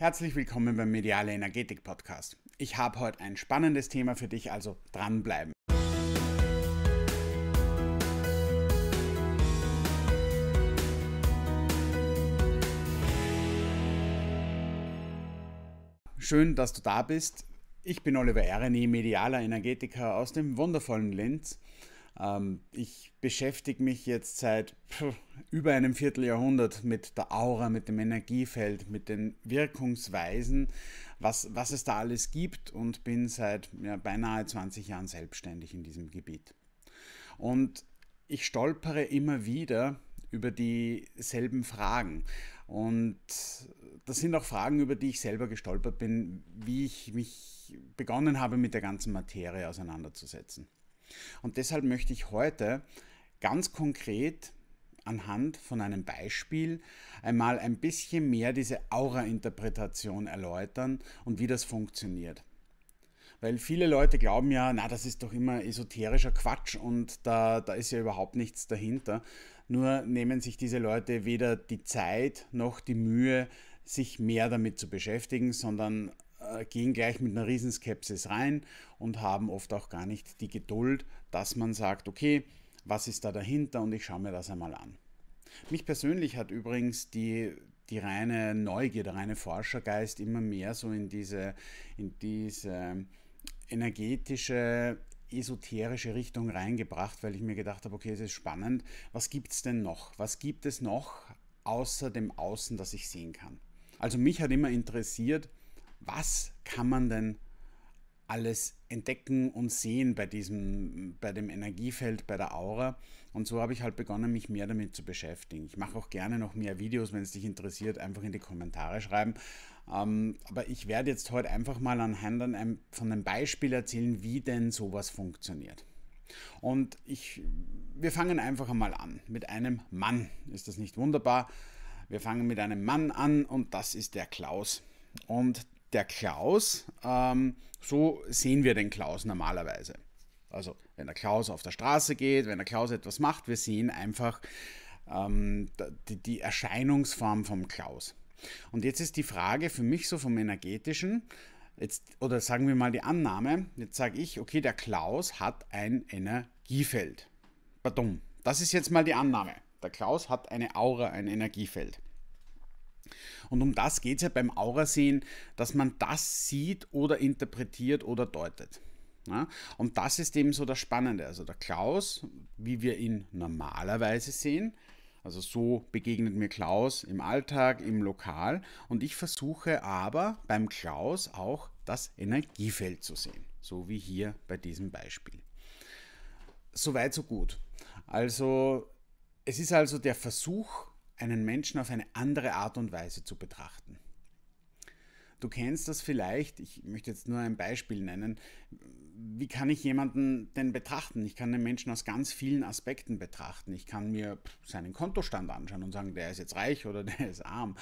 Herzlich willkommen beim Mediale Energetik Podcast. Ich habe heute ein spannendes Thema für dich, also dranbleiben. Schön, dass du da bist. Ich bin Oliver Ereni, medialer Energetiker aus dem wundervollen Linz ähm, ich beschäftige mich jetzt seit über einem Vierteljahrhundert mit der Aura, mit dem Energiefeld, mit den Wirkungsweisen, was, was es da alles gibt und bin seit ja, beinahe 20 Jahren selbstständig in diesem Gebiet. Und ich stolpere immer wieder über dieselben Fragen. Und das sind auch Fragen, über die ich selber gestolpert bin, wie ich mich begonnen habe, mit der ganzen Materie auseinanderzusetzen. Und deshalb möchte ich heute ganz konkret anhand von einem Beispiel einmal ein bisschen mehr diese Aura-Interpretation erläutern und wie das funktioniert. Weil viele Leute glauben ja, na, das ist doch immer esoterischer Quatsch und da, da ist ja überhaupt nichts dahinter. Nur nehmen sich diese Leute weder die Zeit noch die Mühe, sich mehr damit zu beschäftigen, sondern äh, gehen gleich mit einer Riesenskepsis rein und haben oft auch gar nicht die Geduld, dass man sagt, okay, was ist da dahinter und ich schaue mir das einmal an. Mich persönlich hat übrigens die, die reine Neugier, der reine Forschergeist immer mehr so in diese, in diese energetische, esoterische Richtung reingebracht, weil ich mir gedacht habe, okay, es ist spannend, was gibt es denn noch? Was gibt es noch außer dem Außen, das ich sehen kann? Also mich hat immer interessiert, was kann man denn alles entdecken und sehen bei diesem, bei dem Energiefeld, bei der Aura. Und so habe ich halt begonnen, mich mehr damit zu beschäftigen. Ich mache auch gerne noch mehr Videos, wenn es dich interessiert, einfach in die Kommentare schreiben. Ähm, aber ich werde jetzt heute einfach mal anhand von einem Beispiel erzählen, wie denn sowas funktioniert. Und ich, wir fangen einfach einmal an mit einem Mann. Ist das nicht wunderbar? Wir fangen mit einem Mann an und das ist der Klaus. Und der Klaus, ähm, so sehen wir den Klaus normalerweise. Also wenn der Klaus auf der Straße geht, wenn der Klaus etwas macht, wir sehen einfach ähm, die, die Erscheinungsform vom Klaus. Und jetzt ist die Frage für mich so vom energetischen, jetzt, oder sagen wir mal die Annahme, jetzt sage ich, okay, der Klaus hat ein Energiefeld. Pardon, das ist jetzt mal die Annahme. Der Klaus hat eine Aura, ein Energiefeld. Und um das geht es ja beim Aurasehen, dass man das sieht oder interpretiert oder deutet. Ja? Und das ist eben so das Spannende. Also der Klaus, wie wir ihn normalerweise sehen, also so begegnet mir Klaus im Alltag, im Lokal und ich versuche aber beim Klaus auch das Energiefeld zu sehen, so wie hier bei diesem Beispiel. Soweit, so gut. Also es ist also der Versuch, einen Menschen auf eine andere Art und Weise zu betrachten. Du kennst das vielleicht, ich möchte jetzt nur ein Beispiel nennen. Wie kann ich jemanden denn betrachten? Ich kann den Menschen aus ganz vielen Aspekten betrachten. Ich kann mir seinen Kontostand anschauen und sagen, der ist jetzt reich oder der ist arm.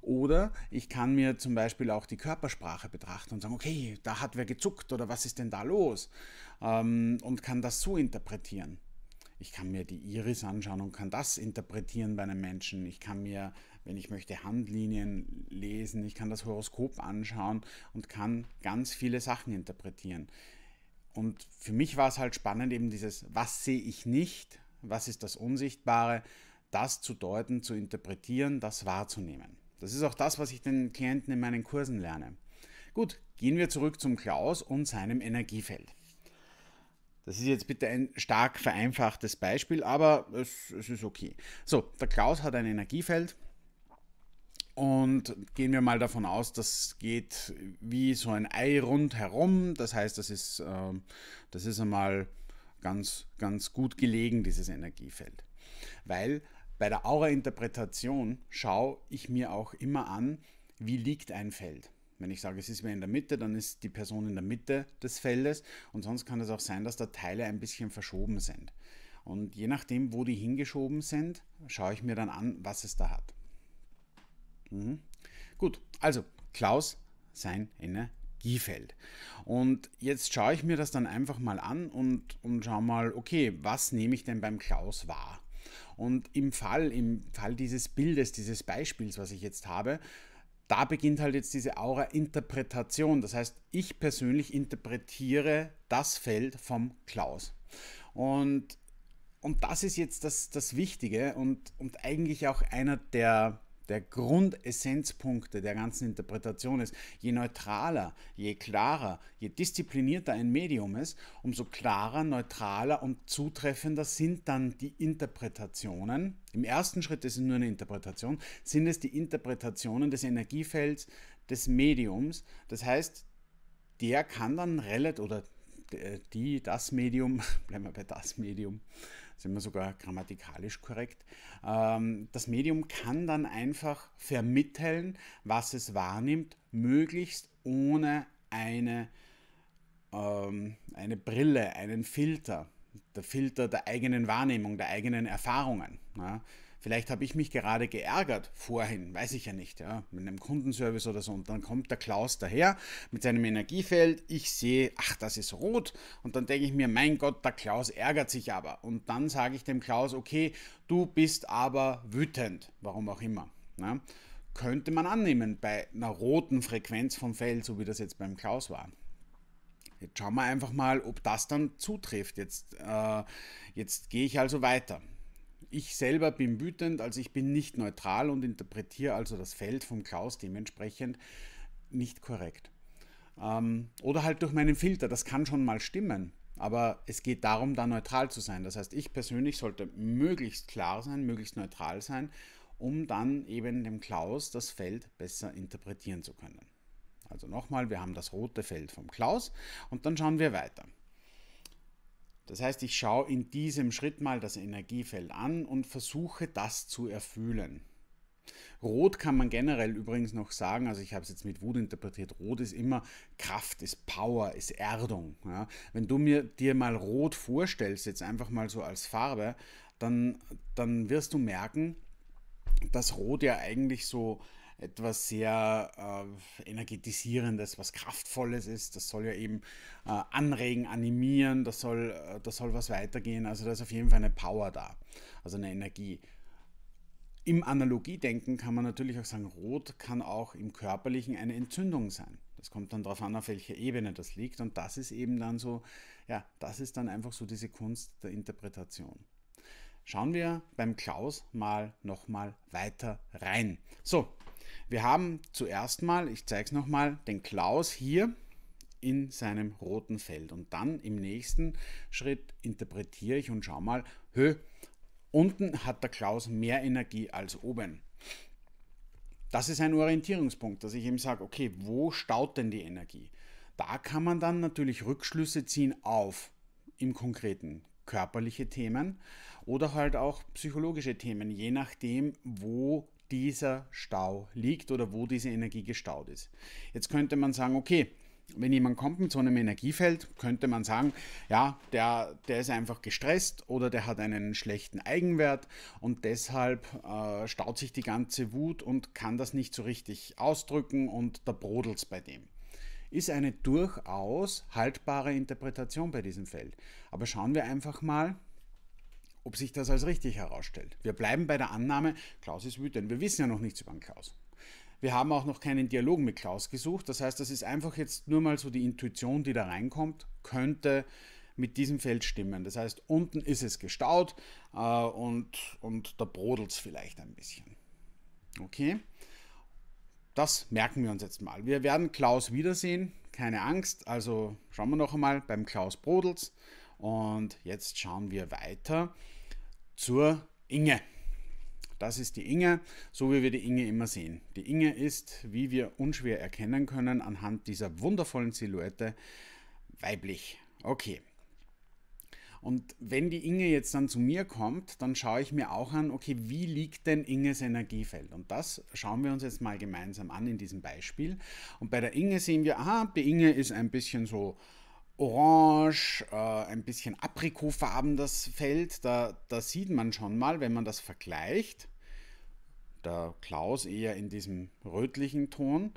Oder ich kann mir zum Beispiel auch die Körpersprache betrachten und sagen, okay, da hat wer gezuckt oder was ist denn da los? Ähm, und kann das so interpretieren. Ich kann mir die Iris anschauen und kann das interpretieren bei einem Menschen. Ich kann mir, wenn ich möchte, Handlinien lesen. Ich kann das Horoskop anschauen und kann ganz viele Sachen interpretieren. Und für mich war es halt spannend, eben dieses, was sehe ich nicht, was ist das Unsichtbare, das zu deuten, zu interpretieren, das wahrzunehmen. Das ist auch das, was ich den Klienten in meinen Kursen lerne. Gut, gehen wir zurück zum Klaus und seinem Energiefeld. Das ist jetzt bitte ein stark vereinfachtes Beispiel, aber es, es ist okay. So, der Klaus hat ein Energiefeld und gehen wir mal davon aus, das geht wie so ein Ei rundherum. Das heißt, das ist, äh, das ist einmal ganz, ganz gut gelegen, dieses Energiefeld. Weil bei der Aura-Interpretation schaue ich mir auch immer an, wie liegt ein Feld. Wenn ich sage, es ist mehr in der Mitte, dann ist die Person in der Mitte des Feldes und sonst kann es auch sein, dass da Teile ein bisschen verschoben sind. Und je nachdem, wo die hingeschoben sind, schaue ich mir dann an, was es da hat. Mhm. Gut, also Klaus, sein Energiefeld. Und jetzt schaue ich mir das dann einfach mal an und, und schaue mal, okay, was nehme ich denn beim Klaus wahr? Und im Fall, im Fall dieses Bildes, dieses Beispiels, was ich jetzt habe, da beginnt halt jetzt diese Aura-Interpretation. Das heißt, ich persönlich interpretiere das Feld vom Klaus. Und, und das ist jetzt das, das Wichtige und, und eigentlich auch einer der, der Grundessenzpunkte der ganzen Interpretation ist, je neutraler, je klarer, je disziplinierter ein Medium ist, umso klarer, neutraler und zutreffender sind dann die Interpretationen. Im ersten Schritt ist es nur eine Interpretation, sind es die Interpretationen des Energiefelds des Mediums. Das heißt, der kann dann relativ oder äh, die, das Medium, bleiben wir bei das Medium, sind wir sogar grammatikalisch korrekt. Ähm, das Medium kann dann einfach vermitteln, was es wahrnimmt, möglichst ohne eine, ähm, eine Brille, einen Filter. Der Filter der eigenen Wahrnehmung, der eigenen Erfahrungen. Vielleicht habe ich mich gerade geärgert vorhin, weiß ich ja nicht, ja, mit einem Kundenservice oder so. Und dann kommt der Klaus daher mit seinem Energiefeld. Ich sehe, ach, das ist rot. Und dann denke ich mir, mein Gott, der Klaus ärgert sich aber. Und dann sage ich dem Klaus, okay, du bist aber wütend, warum auch immer. Ne? Könnte man annehmen bei einer roten Frequenz vom Feld, so wie das jetzt beim Klaus war. Jetzt schauen wir einfach mal, ob das dann zutrifft. Jetzt, äh, jetzt gehe ich also weiter. Ich selber bin wütend, also ich bin nicht neutral und interpretiere also das Feld vom Klaus dementsprechend nicht korrekt. Ähm, oder halt durch meinen Filter, das kann schon mal stimmen. Aber es geht darum, da neutral zu sein. Das heißt, ich persönlich sollte möglichst klar sein, möglichst neutral sein, um dann eben dem Klaus das Feld besser interpretieren zu können. Also nochmal, wir haben das rote Feld vom Klaus und dann schauen wir weiter. Das heißt, ich schaue in diesem Schritt mal das Energiefeld an und versuche das zu erfüllen. Rot kann man generell übrigens noch sagen, also ich habe es jetzt mit Wut interpretiert, Rot ist immer Kraft, ist Power, ist Erdung. Ja? Wenn du mir dir mal Rot vorstellst, jetzt einfach mal so als Farbe, dann, dann wirst du merken, dass Rot ja eigentlich so etwas sehr äh, energetisierendes, was kraftvolles ist. Das soll ja eben äh, anregen, animieren, das soll, äh, das soll was weitergehen. Also da ist auf jeden Fall eine Power da, also eine Energie. Im Analogiedenken kann man natürlich auch sagen, Rot kann auch im Körperlichen eine Entzündung sein. Das kommt dann darauf an, auf welcher Ebene das liegt. Und das ist eben dann so, ja, das ist dann einfach so diese Kunst der Interpretation. Schauen wir beim Klaus mal nochmal weiter rein. So, wir haben zuerst mal, ich zeige es nochmal, den Klaus hier in seinem roten Feld. Und dann im nächsten Schritt interpretiere ich und schau mal, hö, unten hat der Klaus mehr Energie als oben. Das ist ein Orientierungspunkt, dass ich eben sage, okay, wo staut denn die Energie? Da kann man dann natürlich Rückschlüsse ziehen auf im Konkreten körperliche Themen oder halt auch psychologische Themen, je nachdem, wo dieser Stau liegt oder wo diese Energie gestaut ist. Jetzt könnte man sagen, okay, wenn jemand kommt mit so einem Energiefeld, könnte man sagen, ja, der, der ist einfach gestresst oder der hat einen schlechten Eigenwert und deshalb äh, staut sich die ganze Wut und kann das nicht so richtig ausdrücken und da brodelt es bei dem. Ist eine durchaus haltbare Interpretation bei diesem Feld. Aber schauen wir einfach mal, ob sich das als richtig herausstellt. Wir bleiben bei der Annahme, Klaus ist wütend. Wir wissen ja noch nichts über den Klaus. Wir haben auch noch keinen Dialog mit Klaus gesucht. Das heißt, das ist einfach jetzt nur mal so die Intuition, die da reinkommt, könnte mit diesem Feld stimmen. Das heißt, unten ist es gestaut äh, und, und da brodelt es vielleicht ein bisschen. Okay, das merken wir uns jetzt mal. Wir werden Klaus wiedersehen, keine Angst. Also schauen wir noch einmal beim Klaus brodelt's. Und jetzt schauen wir weiter zur Inge. Das ist die Inge, so wie wir die Inge immer sehen. Die Inge ist, wie wir unschwer erkennen können, anhand dieser wundervollen Silhouette weiblich. Okay. Und wenn die Inge jetzt dann zu mir kommt, dann schaue ich mir auch an, okay, wie liegt denn Inges Energiefeld? Und das schauen wir uns jetzt mal gemeinsam an in diesem Beispiel. Und bei der Inge sehen wir, aha, die Inge ist ein bisschen so orange, äh, ein bisschen Aprikofarben das Feld. Da, da sieht man schon mal, wenn man das vergleicht, der Klaus eher in diesem rötlichen Ton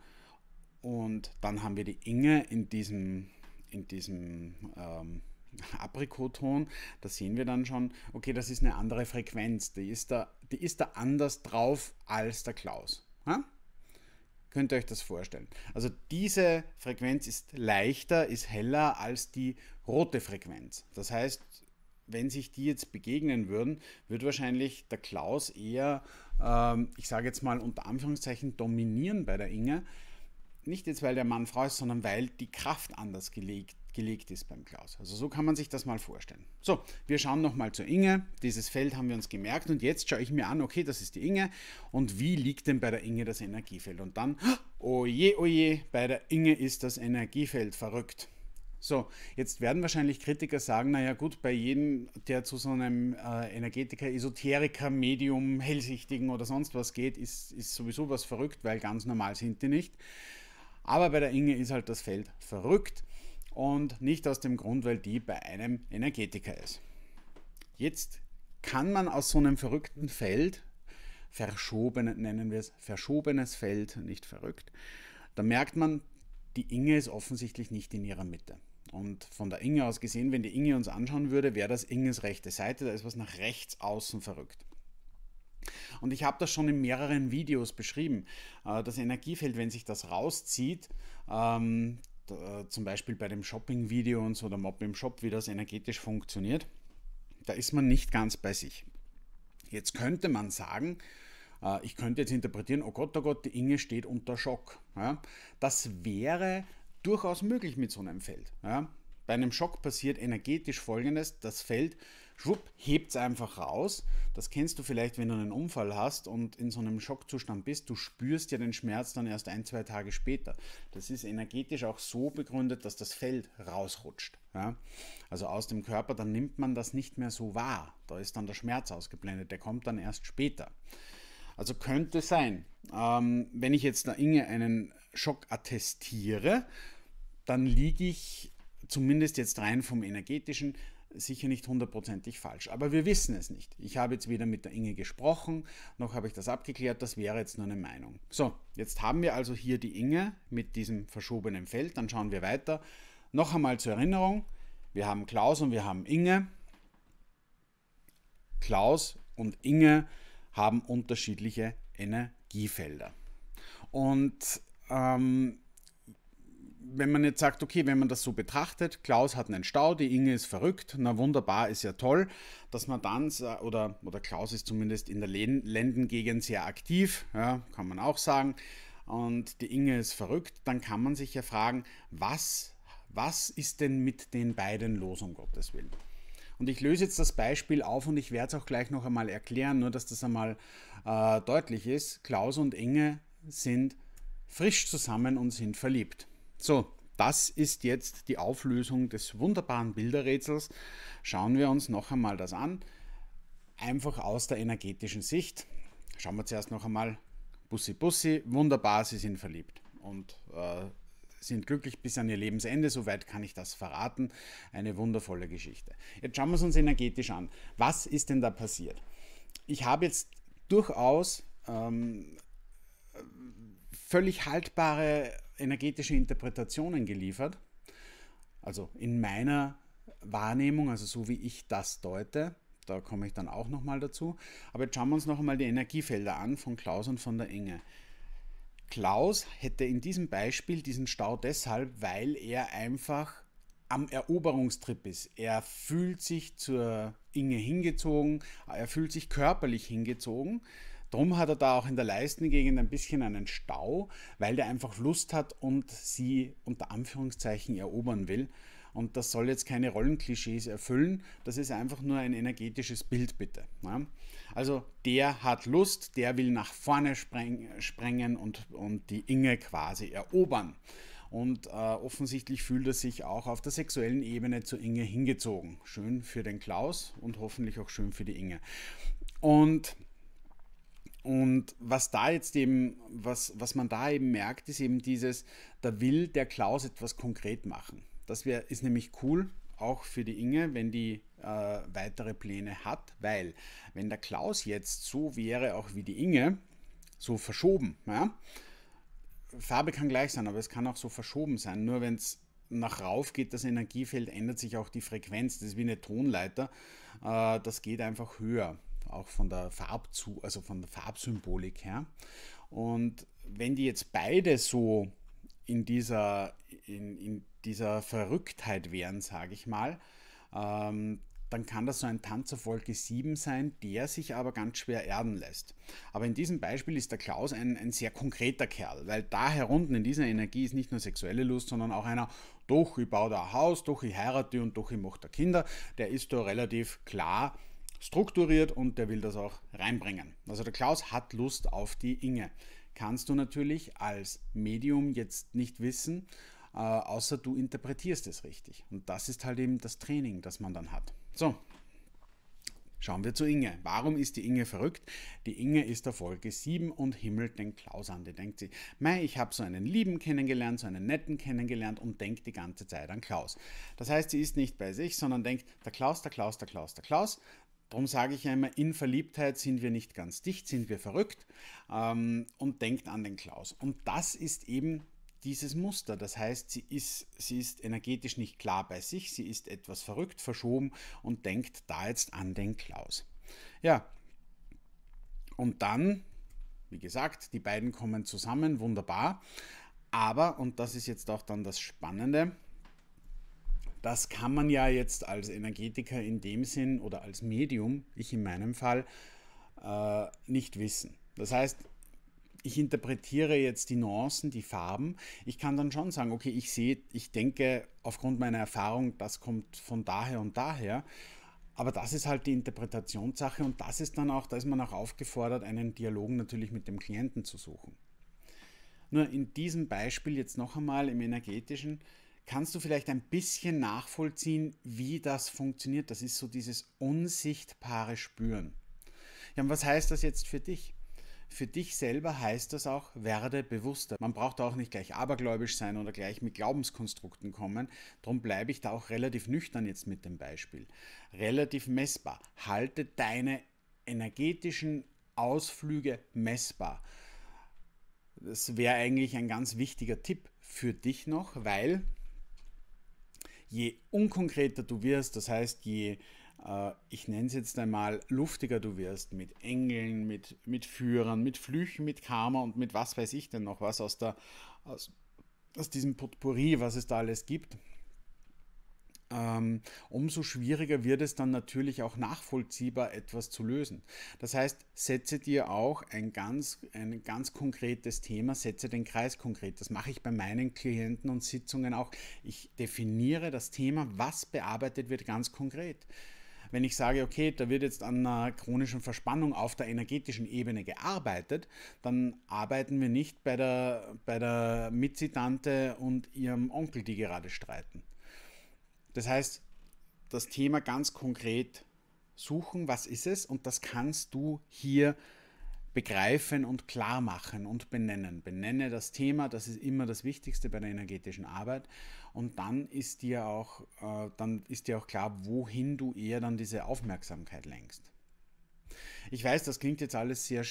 und dann haben wir die Inge in diesem, in diesem ähm, Aprikoton, da sehen wir dann schon, okay, das ist eine andere Frequenz, die ist da, die ist da anders drauf als der Klaus. Ja? Könnt ihr euch das vorstellen? Also diese Frequenz ist leichter, ist heller als die rote Frequenz. Das heißt, wenn sich die jetzt begegnen würden, wird wahrscheinlich der Klaus eher, ähm, ich sage jetzt mal unter Anführungszeichen, dominieren bei der Inge. Nicht jetzt, weil der Mann Frau ist, sondern weil die Kraft anders gelegt gelegt ist beim Klaus. Also so kann man sich das mal vorstellen. So, wir schauen nochmal zur Inge. Dieses Feld haben wir uns gemerkt und jetzt schaue ich mir an, okay, das ist die Inge und wie liegt denn bei der Inge das Energiefeld? Und dann, oje, oh oje, oh bei der Inge ist das Energiefeld verrückt. So, jetzt werden wahrscheinlich Kritiker sagen, naja gut, bei jedem, der zu so einem äh, Energetiker, Esoteriker, Medium, Hellsichtigen oder sonst was geht, ist, ist sowieso was verrückt, weil ganz normal sind die nicht. Aber bei der Inge ist halt das Feld verrückt und nicht aus dem Grund, weil die bei einem Energetiker ist. Jetzt kann man aus so einem verrückten Feld, verschobenen nennen wir es, verschobenes Feld, nicht verrückt, da merkt man, die Inge ist offensichtlich nicht in ihrer Mitte. Und von der Inge aus gesehen, wenn die Inge uns anschauen würde, wäre das Inges rechte Seite, da ist was nach rechts außen verrückt. Und ich habe das schon in mehreren Videos beschrieben. Äh, das Energiefeld, wenn sich das rauszieht, ähm, äh, zum Beispiel bei dem Shopping-Video und so, der Mob im Shop, wie das energetisch funktioniert, da ist man nicht ganz bei sich. Jetzt könnte man sagen, äh, ich könnte jetzt interpretieren, oh Gott, oh Gott, die Inge steht unter Schock. Ja? Das wäre durchaus möglich mit so einem Feld. Ja? Bei einem Schock passiert energetisch Folgendes, das Feld schwupp, hebt es einfach raus. Das kennst du vielleicht, wenn du einen Unfall hast und in so einem Schockzustand bist. Du spürst ja den Schmerz dann erst ein, zwei Tage später. Das ist energetisch auch so begründet, dass das Feld rausrutscht. Ja? Also aus dem Körper, dann nimmt man das nicht mehr so wahr. Da ist dann der Schmerz ausgeblendet. Der kommt dann erst später. Also könnte sein, ähm, wenn ich jetzt der Inge einen Schock attestiere, dann liege ich zumindest jetzt rein vom energetischen sicher nicht hundertprozentig falsch, aber wir wissen es nicht. Ich habe jetzt weder mit der Inge gesprochen, noch habe ich das abgeklärt, das wäre jetzt nur eine Meinung. So, jetzt haben wir also hier die Inge mit diesem verschobenen Feld, dann schauen wir weiter. Noch einmal zur Erinnerung, wir haben Klaus und wir haben Inge. Klaus und Inge haben unterschiedliche Energiefelder. Und ähm, wenn man jetzt sagt, okay, wenn man das so betrachtet, Klaus hat einen Stau, die Inge ist verrückt, na wunderbar, ist ja toll, dass man dann, äh, oder, oder Klaus ist zumindest in der Ländengegend sehr aktiv, ja, kann man auch sagen, und die Inge ist verrückt, dann kann man sich ja fragen, was, was ist denn mit den beiden los, um Gottes Willen? Und ich löse jetzt das Beispiel auf und ich werde es auch gleich noch einmal erklären, nur dass das einmal äh, deutlich ist. Klaus und Inge sind frisch zusammen und sind verliebt. So, das ist jetzt die Auflösung des wunderbaren Bilderrätsels. Schauen wir uns noch einmal das an. Einfach aus der energetischen Sicht. Schauen wir zuerst noch einmal. Bussi, Bussi, wunderbar, Sie sind verliebt. Und äh, sind glücklich bis an ihr Lebensende, soweit kann ich das verraten. Eine wundervolle Geschichte. Jetzt schauen wir es uns energetisch an. Was ist denn da passiert? Ich habe jetzt durchaus ähm, äh, völlig haltbare energetische Interpretationen geliefert. Also in meiner Wahrnehmung, also so wie ich das deute, da komme ich dann auch nochmal dazu. Aber jetzt schauen wir uns noch einmal die Energiefelder an von Klaus und von der Inge. Klaus hätte in diesem Beispiel diesen Stau deshalb, weil er einfach am Eroberungstrip ist. Er fühlt sich zur Inge hingezogen, er fühlt sich körperlich hingezogen Drum hat er da auch in der Leistengegend ein bisschen einen Stau, weil der einfach Lust hat und sie unter Anführungszeichen erobern will. Und das soll jetzt keine Rollenklischees erfüllen, das ist einfach nur ein energetisches Bild, bitte. Also der hat Lust, der will nach vorne sprengen und, und die Inge quasi erobern. Und äh, offensichtlich fühlt er sich auch auf der sexuellen Ebene zu Inge hingezogen. Schön für den Klaus und hoffentlich auch schön für die Inge. Und und was da jetzt eben, was, was man da eben merkt, ist eben dieses, da will der Klaus etwas konkret machen. Das wär, ist nämlich cool, auch für die Inge, wenn die äh, weitere Pläne hat, weil wenn der Klaus jetzt so wäre, auch wie die Inge, so verschoben, ja, Farbe kann gleich sein, aber es kann auch so verschoben sein. Nur wenn es nach rauf geht, das Energiefeld, ändert sich auch die Frequenz. Das ist wie eine Tonleiter. Äh, das geht einfach höher auch von der Farbzu, also von der Farbsymbolik her. Und wenn die jetzt beide so in dieser, in, in dieser Verrücktheit wären, sage ich mal, ähm, dann kann das so ein Tanz auf Wolke 7 sein, der sich aber ganz schwer erden lässt. Aber in diesem Beispiel ist der Klaus ein, ein sehr konkreter Kerl, weil da herunten in dieser Energie ist nicht nur sexuelle Lust, sondern auch einer, doch, ich baue da ein Haus, doch, ich heirate und doch, ich mache da Kinder, der ist da relativ klar strukturiert und der will das auch reinbringen. Also der Klaus hat Lust auf die Inge. Kannst du natürlich als Medium jetzt nicht wissen, äh, außer du interpretierst es richtig. Und das ist halt eben das Training, das man dann hat. So, Schauen wir zu Inge. Warum ist die Inge verrückt? Die Inge ist der Folge 7 und himmelt den Klaus an. Die denkt sie, mei, ich habe so einen Lieben kennengelernt, so einen Netten kennengelernt und denkt die ganze Zeit an Klaus. Das heißt, sie ist nicht bei sich, sondern denkt, der Klaus, der Klaus, der Klaus, der Klaus. Darum sage ich ja immer, in Verliebtheit sind wir nicht ganz dicht, sind wir verrückt ähm, und denkt an den Klaus. Und das ist eben dieses Muster. Das heißt, sie ist, sie ist energetisch nicht klar bei sich, sie ist etwas verrückt, verschoben und denkt da jetzt an den Klaus. Ja, und dann, wie gesagt, die beiden kommen zusammen, wunderbar. Aber, und das ist jetzt auch dann das Spannende, das kann man ja jetzt als Energetiker in dem Sinn oder als Medium, ich in meinem Fall, äh, nicht wissen. Das heißt, ich interpretiere jetzt die Nuancen, die Farben. Ich kann dann schon sagen, okay, ich sehe, ich denke aufgrund meiner Erfahrung, das kommt von daher und daher. Aber das ist halt die Interpretationssache und das ist dann auch, da ist man auch aufgefordert, einen Dialog natürlich mit dem Klienten zu suchen. Nur in diesem Beispiel jetzt noch einmal im energetischen, Kannst du vielleicht ein bisschen nachvollziehen, wie das funktioniert? Das ist so dieses unsichtbare Spüren. Ja, und was heißt das jetzt für dich? Für dich selber heißt das auch, werde bewusster. Man braucht auch nicht gleich abergläubisch sein oder gleich mit Glaubenskonstrukten kommen. Darum bleibe ich da auch relativ nüchtern jetzt mit dem Beispiel. Relativ messbar. Halte deine energetischen Ausflüge messbar. Das wäre eigentlich ein ganz wichtiger Tipp für dich noch, weil je unkonkreter du wirst, das heißt, je, äh, ich nenne es jetzt einmal, luftiger du wirst mit Engeln, mit, mit Führern, mit Flüchen, mit Karma und mit was weiß ich denn noch was aus, der, aus, aus diesem Potpourri, was es da alles gibt, ähm, umso schwieriger wird es dann natürlich auch nachvollziehbar etwas zu lösen. Das heißt, setze dir auch ein ganz, ein ganz konkretes Thema, setze den Kreis konkret. Das mache ich bei meinen Klienten und Sitzungen auch. Ich definiere das Thema, was bearbeitet wird, ganz konkret. Wenn ich sage, okay, da wird jetzt an einer chronischen Verspannung auf der energetischen Ebene gearbeitet, dann arbeiten wir nicht bei der, bei der Mitzitante und ihrem Onkel, die gerade streiten das heißt, das Thema ganz konkret suchen, was ist es und das kannst du hier begreifen und klar machen und benennen. Benenne das Thema, das ist immer das Wichtigste bei der energetischen Arbeit und dann ist dir auch, äh, dann ist dir auch klar, wohin du eher dann diese Aufmerksamkeit lenkst. Ich weiß, das klingt jetzt alles sehr, äh,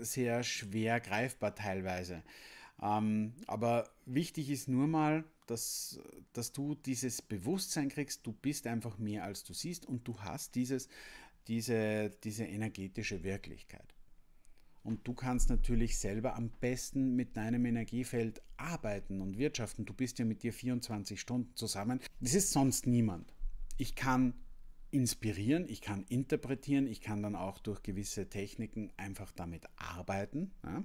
sehr schwer greifbar teilweise, ähm, aber wichtig ist nur mal, dass, dass du dieses Bewusstsein kriegst, du bist einfach mehr als du siehst und du hast dieses, diese, diese energetische Wirklichkeit. Und du kannst natürlich selber am besten mit deinem Energiefeld arbeiten und wirtschaften. Du bist ja mit dir 24 Stunden zusammen. Das ist sonst niemand. Ich kann inspirieren, ich kann interpretieren, ich kann dann auch durch gewisse Techniken einfach damit arbeiten. Ja?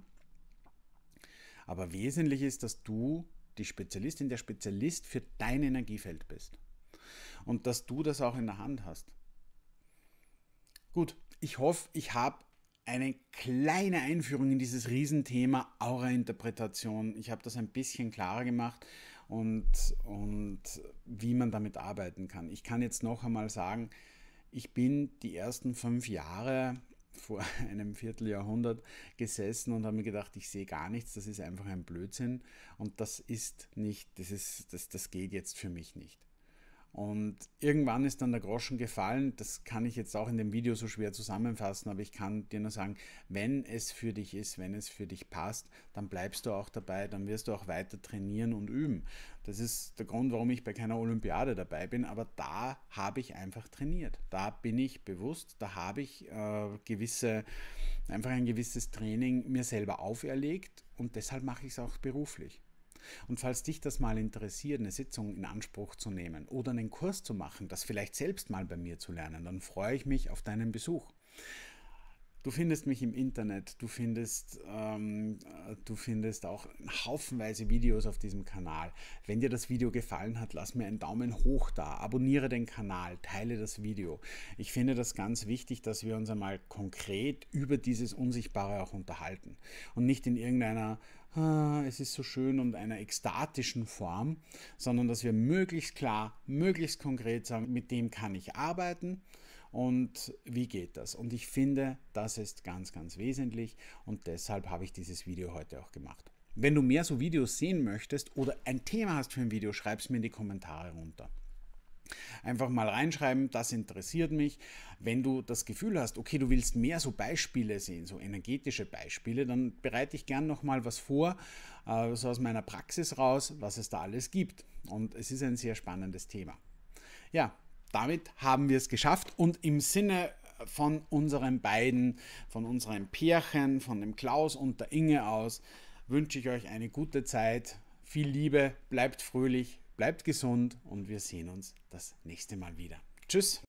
Aber wesentlich ist, dass du die Spezialistin, der Spezialist für dein Energiefeld bist. Und dass du das auch in der Hand hast. Gut, ich hoffe, ich habe eine kleine Einführung in dieses Riesenthema Aura-Interpretation. Ich habe das ein bisschen klarer gemacht und, und wie man damit arbeiten kann. Ich kann jetzt noch einmal sagen, ich bin die ersten fünf Jahre vor einem Vierteljahrhundert gesessen und habe mir gedacht, ich sehe gar nichts, das ist einfach ein Blödsinn und das ist nicht, das ist, das, das geht jetzt für mich nicht. Und irgendwann ist dann der Groschen gefallen. Das kann ich jetzt auch in dem Video so schwer zusammenfassen, aber ich kann dir nur sagen, wenn es für dich ist, wenn es für dich passt, dann bleibst du auch dabei, dann wirst du auch weiter trainieren und üben. Das ist der Grund, warum ich bei keiner Olympiade dabei bin, aber da habe ich einfach trainiert. Da bin ich bewusst, da habe ich äh, gewisse, einfach ein gewisses Training mir selber auferlegt und deshalb mache ich es auch beruflich. Und falls dich das mal interessiert, eine Sitzung in Anspruch zu nehmen oder einen Kurs zu machen, das vielleicht selbst mal bei mir zu lernen, dann freue ich mich auf deinen Besuch. Du findest mich im Internet, du findest, ähm, äh, du findest auch haufenweise Videos auf diesem Kanal. Wenn dir das Video gefallen hat, lass mir einen Daumen hoch da, abonniere den Kanal, teile das Video. Ich finde das ganz wichtig, dass wir uns einmal konkret über dieses Unsichtbare auch unterhalten und nicht in irgendeiner Ah, es ist so schön und einer ekstatischen Form, sondern dass wir möglichst klar, möglichst konkret sagen, mit dem kann ich arbeiten und wie geht das. Und ich finde, das ist ganz, ganz wesentlich und deshalb habe ich dieses Video heute auch gemacht. Wenn du mehr so Videos sehen möchtest oder ein Thema hast für ein Video, schreib es mir in die Kommentare runter. Einfach mal reinschreiben, das interessiert mich. Wenn du das Gefühl hast, okay, du willst mehr so Beispiele sehen, so energetische Beispiele, dann bereite ich gern nochmal was vor, äh, so aus meiner Praxis raus, was es da alles gibt. Und es ist ein sehr spannendes Thema. Ja, damit haben wir es geschafft und im Sinne von unseren beiden, von unseren Pärchen, von dem Klaus und der Inge aus, wünsche ich euch eine gute Zeit, viel Liebe, bleibt fröhlich, Bleibt gesund und wir sehen uns das nächste Mal wieder. Tschüss.